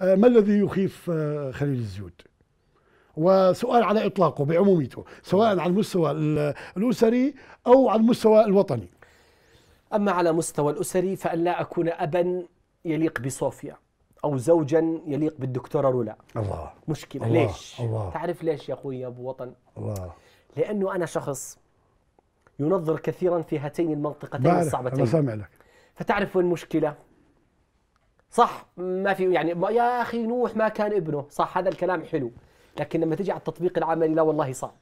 آه، ما الذي يخيف آه، خليل الزيوت وسؤال على اطلاقه بعموميته سواء على المستوى الاسري او على المستوى الوطني اما على مستوى الاسري فان لا اكون ابا يليق بصوفيا او زوجا يليق بالدكتوره رولا الله مشكله الله ليش الله تعرف ليش يا اخوي يا ابو وطن الله لانه انا شخص ينظر كثيرا في هاتين المنطقتين الصعبتين أنا سامع لك فتعرف وين المشكله صح ما في يعني يا اخي نوح ما كان ابنه صح هذا الكلام حلو لكن لما تجي على التطبيق العملي لا والله صعب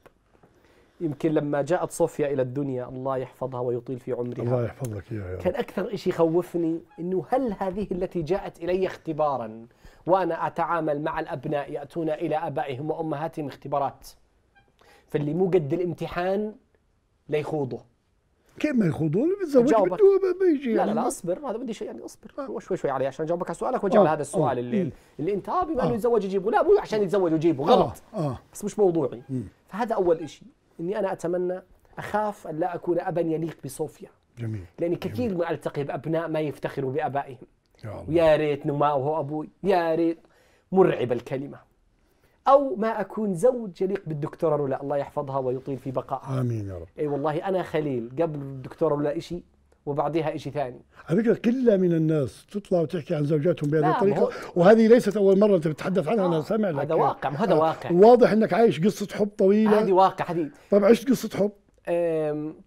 يمكن لما جاءت صوفيا الى الدنيا الله يحفظها ويطيل في عمرها الله يحفظ لك اياها كان اكثر شيء يخوفني انه هل هذه التي جاءت الي اختبارا وانا اتعامل مع الابناء ياتون الى ابائهم وامهاتهم اختبارات فاللي مو قد الامتحان ليخوضه كيف ما يخوضون بالزواج بده ما يجي لا لا يعني. لا اصبر هذا بدي شيء يعني اصبر آه. شوي شوي عليه يعني، عشان اجاوبك على سؤالك واجاوب آه. على هذا السؤال آه. آه. اللي اللي انت اه بما انه يتزوج يجيبه لا مو عشان يتزوج ويجيبه آه. غلط آه. بس مش موضوعي مم. فهذا اول شيء اني انا اتمنى اخاف ان لا اكون ابا يليق بصوفيا جميل لاني كثير جميل. ما التقي بابناء ما يفتخروا بابائهم يا, الله. يا ريت ما هو ابوي يا ريت مرعب الكلمه او ما اكون زوج يليق بالدكتوره رولا الله يحفظها ويطيل في بقائها امين يا رب اي والله انا خليل قبل الدكتوره رولا شيء وبعديها شيء ثاني على فكره كلها من الناس تطلع وتحكي عن زوجاتهم بهذه الطريقه وهذه ليست اول مره انت بتتحدث عنها آه انا سامع لك هذا واقع هذا آه، واقع واضح انك عايش قصه حب طويله هذه واقع حديث طب عشت قصه حب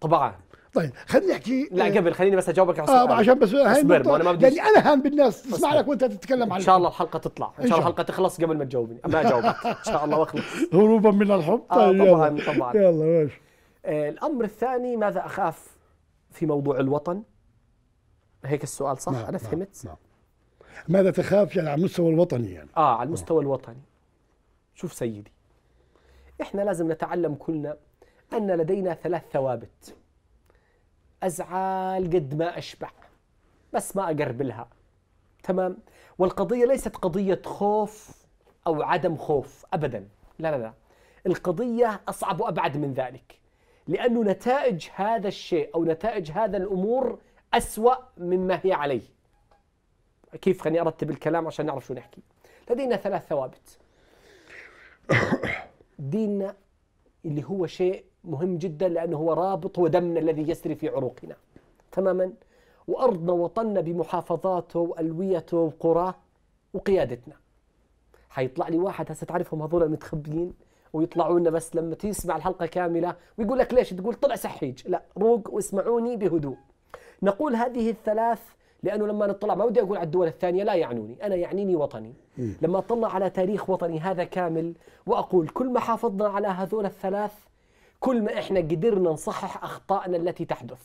طبعا طيب خلينا نحكي لا آه، قبل خليني بس اجاوبك على آه، السؤال آه عشان بس يعني انا ما أنا يعني انا هان بالناس تسمع لك وانت تتكلم عن ان شاء الله الحلقه تطلع ان شاء الله الحلقه تخلص قبل ما تجاوبني ما جاوبت ان شاء الله واخلص هروبا من الحب آه، طيب آه طبعا طبعا يلا ماشي آه الامر الثاني ماذا اخاف في موضوع الوطن هيك السؤال صح نعم انا نعم، فهمت نعم. ماذا تخاف يعني على المستوى الوطني يعني اه على المستوى الوطني شوف سيدي احنا لازم نتعلم كلنا ان لدينا ثلاث ثوابت أزعل قد ما أشبع بس ما أقرب لها تمام والقضية ليست قضية خوف أو عدم خوف أبدا لا لا لا القضية أصعب وأبعد من ذلك لأن نتائج هذا الشيء أو نتائج هذا الأمور أسوأ مما هي عليه كيف خليني أرتب الكلام عشان نعرف شو نحكي لدينا ثلاث ثوابت ديننا اللي هو شيء مهم جدا لأنه هو رابط ودمنا الذي يسري في عروقنا تماما وأرضنا وطننا بمحافظاته وألويته وقراه وقيادتنا حيطلع لي واحد هسه تعرفهم هذول المتخبيين ويطلعوا لنا بس لما تسمع الحلقه كامله ويقول لك ليش تقول طلع سحيج لا روق واسمعوني بهدوء نقول هذه الثلاث لانه لما نطلع ما بدي اقول على الدول الثانيه لا يعنوني انا يعنيني وطني لما اطلع على تاريخ وطني هذا كامل واقول كل ما حافظنا على هذول الثلاث كل ما احنا قدرنا نصحح اخطائنا التي تحدث